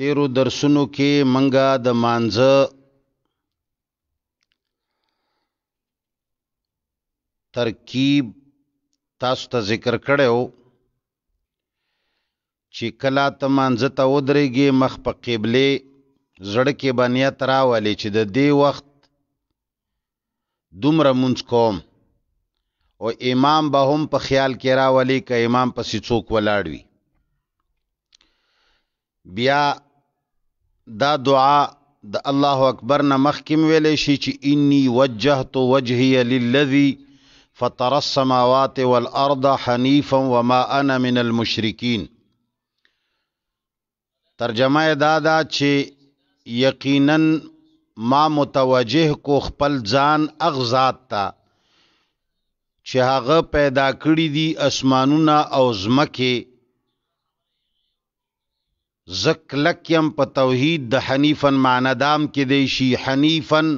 تیرو درسونو کې منګه د مانځه ترکیب تاسو ته ذکر کړو چې کله ته مانځه ته ودرېږي مخ په قبله زړه کې بنیت راولي چې د دې وخت دومره مونږ کوم او امام به هم په خیال کې راولي که امام پسې څوک ولاړ وي بیا دا دعا د الله اکبر نه مخکیم ویلې شي چې انی وجهت وجهي للذي فطر السماوات والارض حنيفا وما انا من المشركين ترجمه دا دا چې یقینا ما متوجه کو خپل ځان اغزاد تا چې هغه پیدا کړی دي اسمانونه او ځمکه زکلک يم په توحید د حنیفن معنی دام کې دی شي حنیفن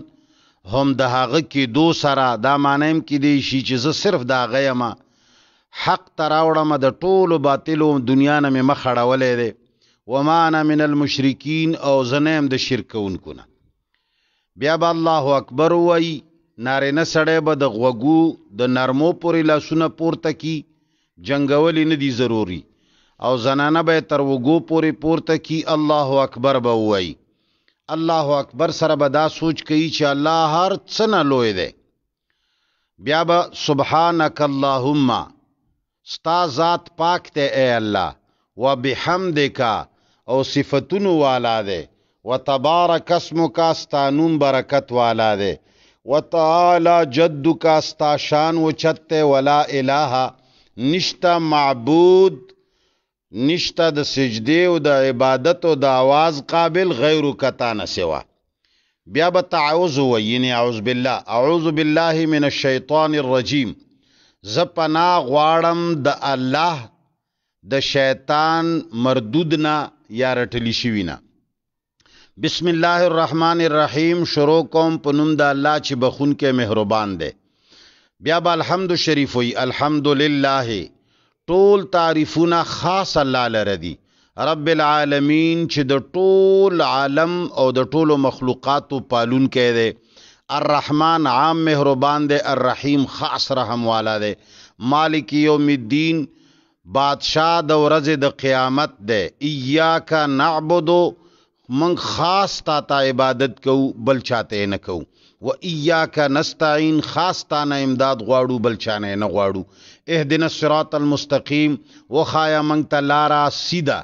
هم د هغه کې دو سره دا معنیم کې دی شي چې زه صرف دا غیمه حق تراوړم د ټولو باطلو دنیا نه مې مخ اړولې دی وما انا من المشرکین او زنیم د شرکونکو نه بیا به الله اکبر وای نارینه سړی به د غوګو د نرمو پورې لاسونه پورته کی جنگول نه دی ضروری او زنانه به تر وګو پورې پورته کی الله اکبر به وای الله اکبر سره به دا سوچ کوي چې الله هر څه نه لوی دی بیا به سبحانك اللهم ستا ذات پاک ته اے الله وبحمدک او صفاتونو والا دی وتبارک اسمک ستا نوم برکت والا دی وتعالى جدک ستا شان وچته ولا اله نشتا معبود نشته د سجدي او د عبادت او د आवाज قابل غیر کتا نه سوا بیا به تعوذ و یعنی اعوذ بالله اعوذ بالله من الشیطان الرجیم ز پنا غواړم د الله د شیطان مردود نه یا رټلی شوی نه بسم الله الرحمن الرحیم شروع کوم په نوم د الله چې بخون کې مهربان دی بیا به الحمد شریف وی الحمدلله ټول تعریفونه خاص الله لره دي رب العالمین چې د ټول عالم او د ټولو مخلوقاتو پالون کې دی الرحمن عام مهربان دی الرحیم خاص رحم والا دی مالک یوم الدین بادشاہ د ورځې د قیامت دی ایاک نعبدو من خاص تا تا عبادت کوو بل چاته نه کوو و ایاک نستعين خاص تا نه امداد غواړو بل چانه نه غواړو اهدنا الصراط المستقیم وخایا منگ تا لارا سیدا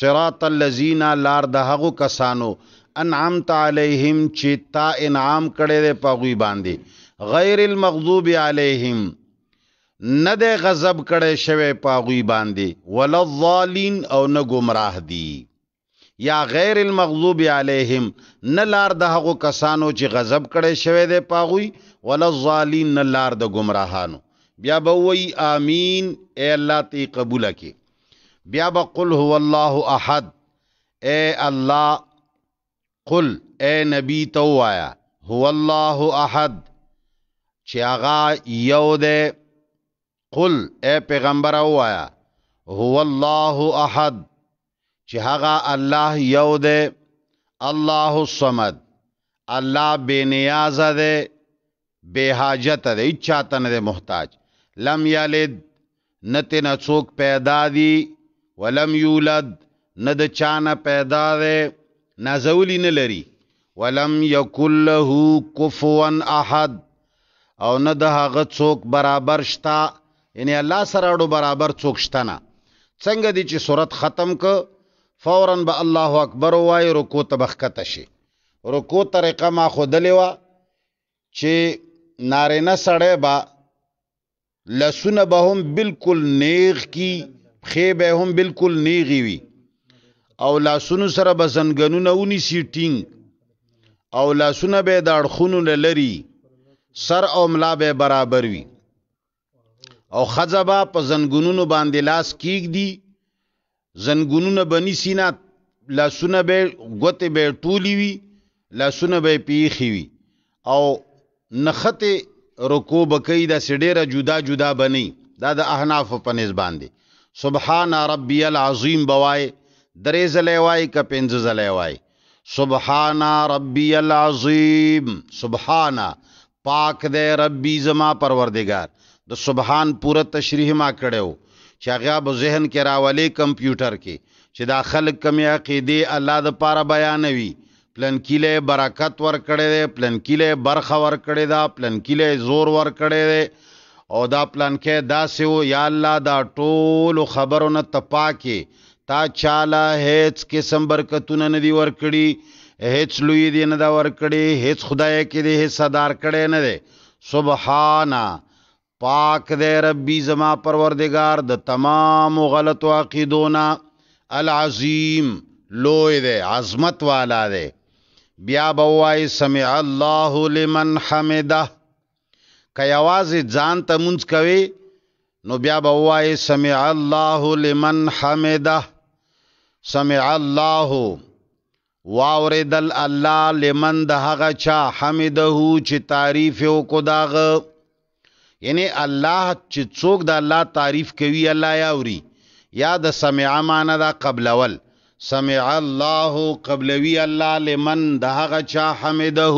صراط اللذین لار د هغو کسانو انعمت علیہم چې تا انعام کړي دې پاغوی باندې غیر المغضوب علیہم نه دې غضب کړي شوی پاغوی باندې ولظالین او نه گمراه دي یا غیر المغضوب علیہم نه لار د هغو کسانو چې غضب کړي شوی دې پاغوی ولظالین نه لار د گمراهانو بیا به وی آمین اے الله تی قبول کی بیا به قل هو الله احد اے الله قل اے نبی تو آیا هو الله احد چې هغه یو دی قل اے پیغمبر وایا هو الله احد چې هغه الله یو دی الله الصمد الله بے نیاز دی بے حاجت دی چاته نه محتاج لم یلد نته نه څوک پیدا دی ولم یولد نه د چانه پیدا دی نازولی نه لري ولم یکل له کفوا احد او نه د هغه څوک برابر شتا یعنی الله سره اړو برابر څوک شتا نه څنګه دی چې صورت ختم ک فورا به الله اکبر وای رکوع تبخکته شي رکوع طریقه ما خودلې وا چې نارینه سړی با لسونه به هم بالکل نیغ کی خې به هم بالکل نیغي وي او لاسونو سره به زنګنونه ونی سی ټینګ او لاسونه به د اړخونو لري سر او ملا به برابر وي او خزبا په زنګنونو باندې لاس کیګ دی زنګنونه بنی سینا لاسونه به غوته به ټولی وي لاسونه به پیخي وي او نخته رکو بکی د سډیره جدا جدا بنی دا د احناف په نس باندې سبحان ربی العظیم بوای درې زلې وای ک پنځه زلې وای سبحان ربی العظیم سبحان پاک دې ربی زما پروردگار د سبحان پوره تشریح ما کړو چې هغه به ذهن کې راولې کمپیوټر کې چې دا خلک کمی عقیده الله د پاره بیانوي پلنکیله برکت ور کړی دی پلنکیله برخه ور کړی دا پلنکیله زور ور کړی دی او دا پلنکې داسې و یا الله دا ټول خبرو نه تپاکي تا چاله هیڅ قسم برکتونه نه دی ور کړی هیڅ لوی دی نه دا ور کړی هیڅ خدای کې دی حصہ دار کړی نه دی سبحانا پاک دے ربی زما پروردگار د تمام غلط عقیدونا العظیم لوی دے عظمت والا دے بیا به وای سمع الله لمن حمده که یوازې ځان ته مونږ کوي نو بیا به وای سمع الله لمن حمده سمع الله واوردل الله لمن د هغه چا حمده چې تعریف وکړه داغه یعنی الله چې څوک د الله تعریف کوي الله یاوري یا د سمع معنا دا قبلول سمع الله قبلوي الله لمن دهغه چا حمده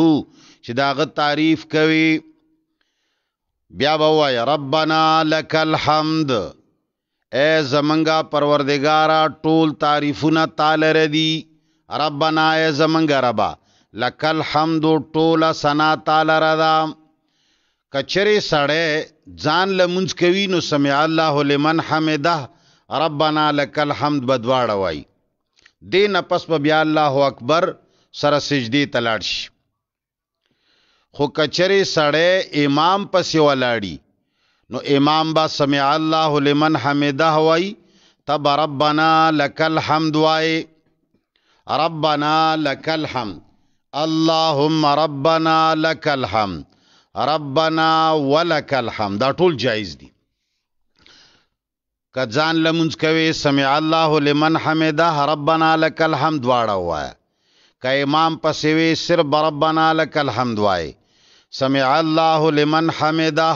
چې داغه تعریف کوي بیا بوای ربنا لك الحمد اے زمنګا پروردگارا ټول تعریفونه تعالی ردی ربنا اے زمنګا ربا لك الحمد ټول سنا تعالی ردا کچره سړی ځان لمونځ کوي نو سمع الله لمن حمده ربنا لك الحمد بدواړه وای دین پس به بیا الله اکبر سره سجدي تلاړ شي خو کچره سړی امام پسې ولاړی نو امام با سمع الله لمن حمده وای تب ربنا لك الحمد وای ربنا لك الحمد اللهم ربنا لك الحمد ربنا ولك الحمد دا ټول جایز دي کځان لمونځ کوي سمع الله لمن حمده ربنا لك الحمد واړه وای ک امام پسې وي صرف ربنا لك الحمد وای سمع الله لمن حمده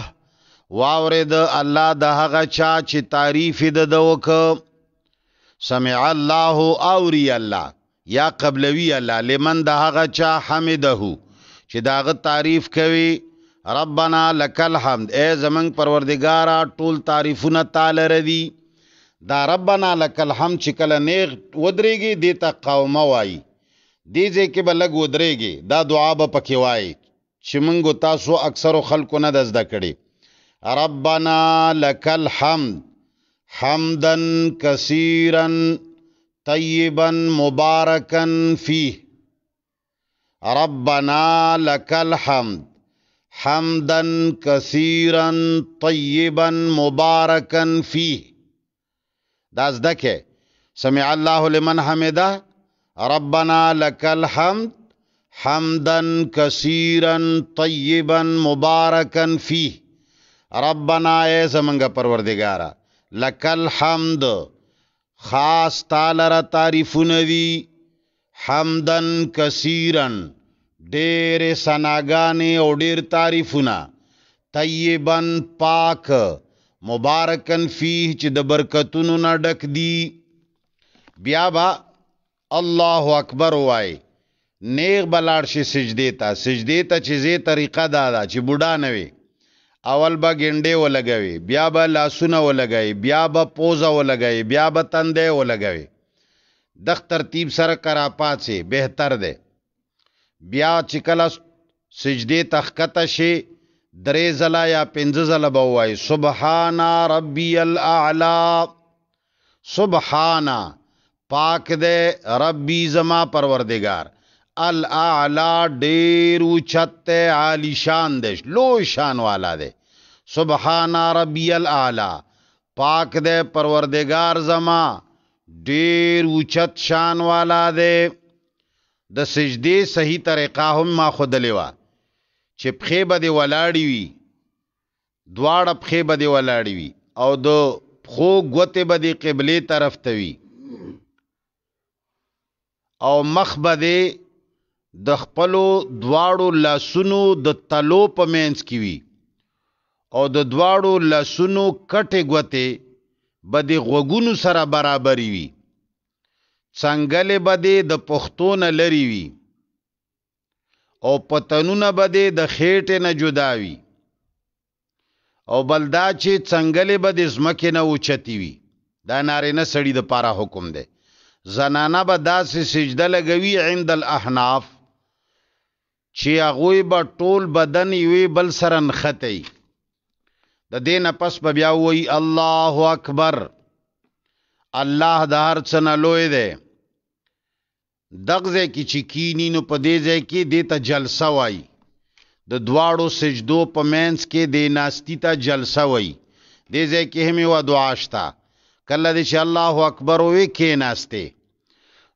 واورد الله د هغه چا چې تعریف د دوک سمع الله اوري الله یا قبلوي الله لمن د هغه چا حمده چې داغه تعریف کوي ربنا لکل حمد اے زمنګ پروردگارا ټول تعریفونه تعالی ردی دا ربنا لکل حمد چې کله نیغ ودرېږي دې ته قومه وای دې ځکه به لګ ودرېږي دا دعا به پکې وای چې موږ تاسو اکثر خلکو نه دز دکړي ربنا لکل حمد حمدن کثیرن طیبا مبارکن فیه ربنا لکل حمد حمدا كثيرا طيبا مباركا فيه داز زده سمع الله لمن حمده ربنا لك الحمد حمدا كثيرا طيبا مباركا فيه ربنا اي زمنګ پروردگارا لك الحمد خاص تعالى را تعریفونه حمدا كثيرا ډېر سناګانې او ډېر تعریفونه طیبن پاک مبارکن فیه چې د برکتونو نه ډک دی بیا با الله اکبر وای نیغ بلاړ شي سجدي ته سجدي ته چې زی طریقه دا ده چې بوډا نه وي اول به ګنډې ولګوي بیا به لاسونه ولګوي بیا به پوزه ولګوي بیا به تندې ولګوي دغ ترتیب سره کرا پاتې بهتر دی بیا چې کله سجدې تخکته شي درې زله یا پنځه زله به وایي سبحان ربی الاعلا سبحان پاک دې ربی زما پروردگار الاعلا ډېر اوچت عالی شان دې لو شان والا دې سبحان ربی الاعلا پاک دې پروردگار زما ډېر اوچت شان والا دې د سجدي صحیح طریقه هم ما خودلې و چې پخې به دی ولاړی وي دواړه پخې به دی ولاړی وي او د خو غوته به دی قبله طرف ته وي او مخ به دی د خپلو دواړو لاسونو د تلو په مینس کې وي او د دواړو لاسونو کټه غوته به دی غوګونو سره برابر وي څنګهلې بده د پښتون لری وي او پتنونه بده د خېټې نه جداوي او بلدا چې څنګهلې بده زمکه نه اوچتی وي دا نارینه سړی د پاره حکم دی زنانه به داسې سجده لګوي عند الاحناف چې هغه به ټول بدن یوې بل سره نختی د دینه پس به بیا وایي الله اکبر الله د هر څه نه لوی دی دغزه کې چې کینی نو په دې ځای کې د ته جلسه وای د دواړو سجدو په مینس کې د ناستی ته جلسه وای دې ځای کې هم یو دعا شته کله دې چې الله اکبر وې کې ناشته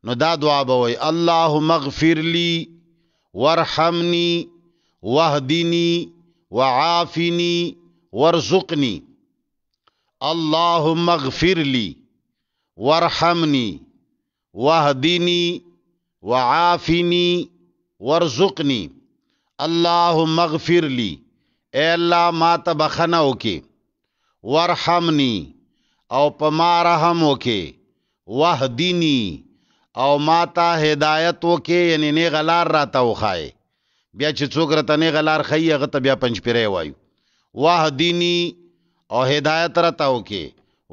نو دا دعا به وای الله مغفر لی وارحمنی واهدنی وعافنی وارزقنی اللهم اغفر لی وارحمنی واهدنی وعافنی ورزقنی اللهم اغفر لی اے الله ما ته بخنه وکي ورحمني او په ما رحم وکي وهديني او ما ته هدایت وکي یعنی نه غلار راته وخای بیا چې څوک راته نه غلار خي هغه ته بیا پنځ پیره وایو وهديني او هدایت راته وکي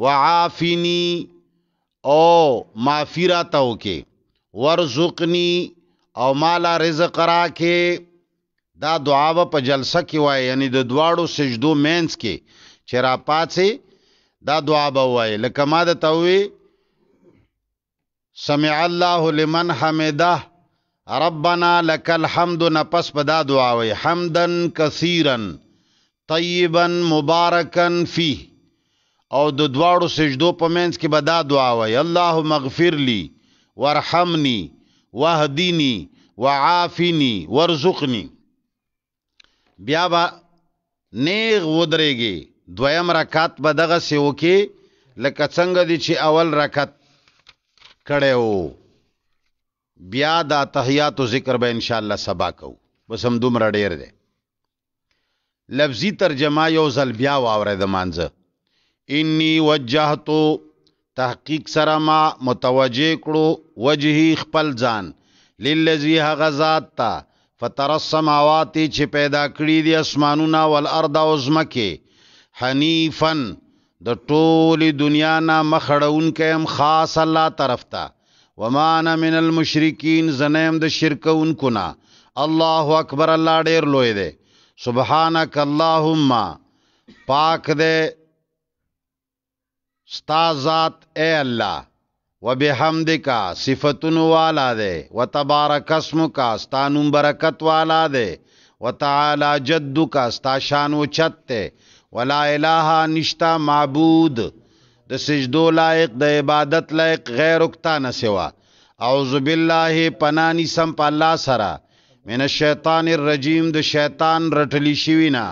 وعافيني او معافي راته وکي ورزقنی او مالا رزق راکې دا دعا په جلسه کې وای یعنی د دواړو سجدو مینس کې چې را پاتې دا دعا به وای لکه ما د توي سمع الله لمن حمده ربنا لك الحمد نفس په دا دعا وای حمدن کثیرن طیبا مبارکن فيه او د دواړو سجدو په مینس کې به دا دعا وای اللهم اغفر لی وارحمنی واهدینی وعافینی ورزقنی بیا با نیغ ودرېږي دویم رکات به دغه سی وکي لکه څنګه دي چې اول رکات کړي وو بیا دا تحیات او ذکر به ان شاء الله سبا کو بس هم دومره ډیر دی لفظي ترجمه یو ځل بیا واورې د مانځه انی وجهتو تحقیق سره ما متوجه کړو وجهي خپل ځان للذي هغه ذات ته فطر السماوات چې پیدا کړی دي اسمانونه ول ارض او زمکه حنیفن د ټولي دنیا نه مخړون کيم خاص الله طرف ته ومان من المشرکین زنیم د شرکون کنا الله اکبر الله ډیر لوی دی سبحانك اللهم پاک دې ستا ذات اے الله وبحمدک صفاتن والا دے وتبارک اسمک استانم برکت والا دے وتعالى جدک استا شان اوچت دے ولا الہ نشتا معبود د سجدو لایق د عبادت لایق غیر اکتا نہ سوا اعوذ بالله پنانی سم په الله سره من الشیطان الرجیم د شیطان رټلی شوینا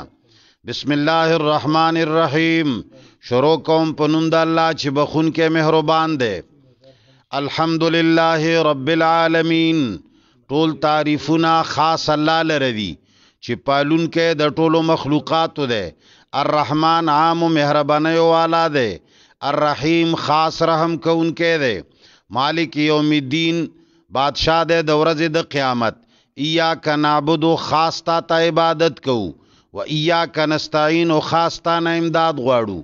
بسم الله الرحمن الرحیم شروع کوم په نوم د الله چې بخون کې مهربان دی الحمدلله رب العالمین ټول تعریفونه خاص الله لره دي چې پالون کې د ټولو مخلوقاتو دی الرحمن عام مهربانه والا دی الرحیم خاص رحم کوونکې دی مالک یوم الدین بادشاہ دی د ورځې د قیامت ایاک نعبد خاص تا عبادت کوو و ایاک نستعين خاص تا امداد غواړو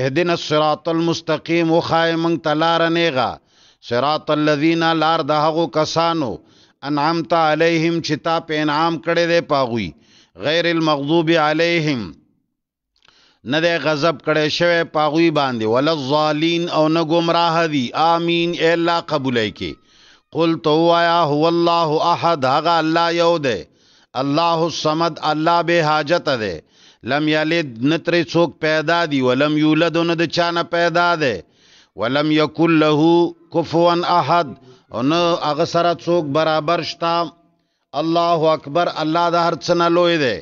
اهدنا الصراط المستقیم وخای مونږ ته لار نیغه صراط الذین لار د هغو کسانو انعمت علیهم چې تا په انعام کړي دی پاغوي غیر المغضوب علیهم نه د غضب کړي شوی پاغوي باندې ول الظالین او نه گمراه دي امین ای الله قبول کی قل تو آیا هو الله احد هغه الله یو دی الله الصمد الله به حاجت ده لم یلد نترې څوک پیدا دی ولم یولد نه د چا نه پیدا دی ولم یکل له کفوا احد او نه هغه سره څوک برابر شتا الله اکبر الله د هر څه نه لوی دی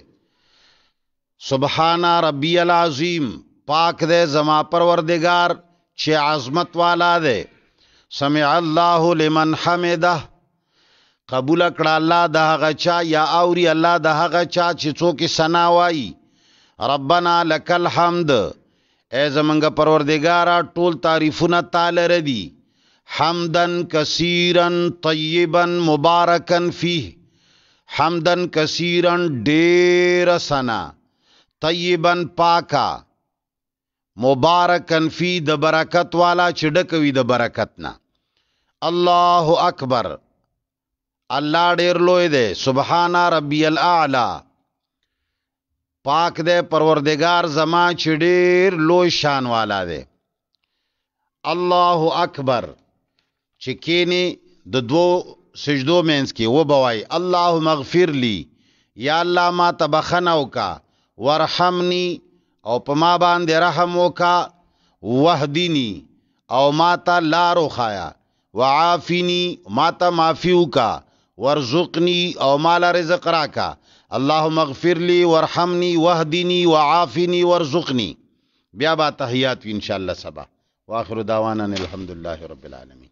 سبحان ربی العظیم پاک دے زما پروردگار چې عظمت والا دے سمع الله لمن حمده قبول کړه الله د هغه چا یا اوري الله د هغه چا چې څوک سنا وایي ربنا لك الحمد اے زمنګ پروردگارا ټول تعریفونه تعالی ردی حمدن کثیرن طیبا مبارکن فیه حمدن کثیرن ډیر سنا طیبا پاکا مبارکن فی د برکت والا چډکوي د برکت نه الله اکبر الله ډیر لوی دی سبحان ربی الاعلی پاک دې پروردگار زما چې ډیر لوی شان والا دی الله اکبر چې کینی د دوو سجدو مینس کې و بوای الله مغفر لی یا الله ما تبخنه وکا ورحمنی او پما باندې رحم وکا وحدینی او ما تا لارو خایا وعافینی ما تا معفی وکا ورزقنی او مالا رزق راکا اللهم اغفر لي وارحمني واهدني وعافني وارزقني بیا با تحیات ان شاء الله سبا واخر دعوانا الحمد لله رب العالمين